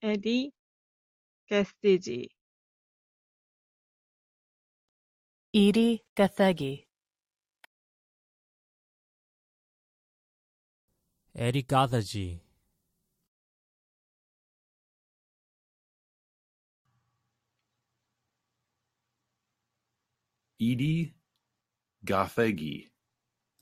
Eddie Gastigi. Edie Gathegi. Eddie Gathegi. Edie Gathegi.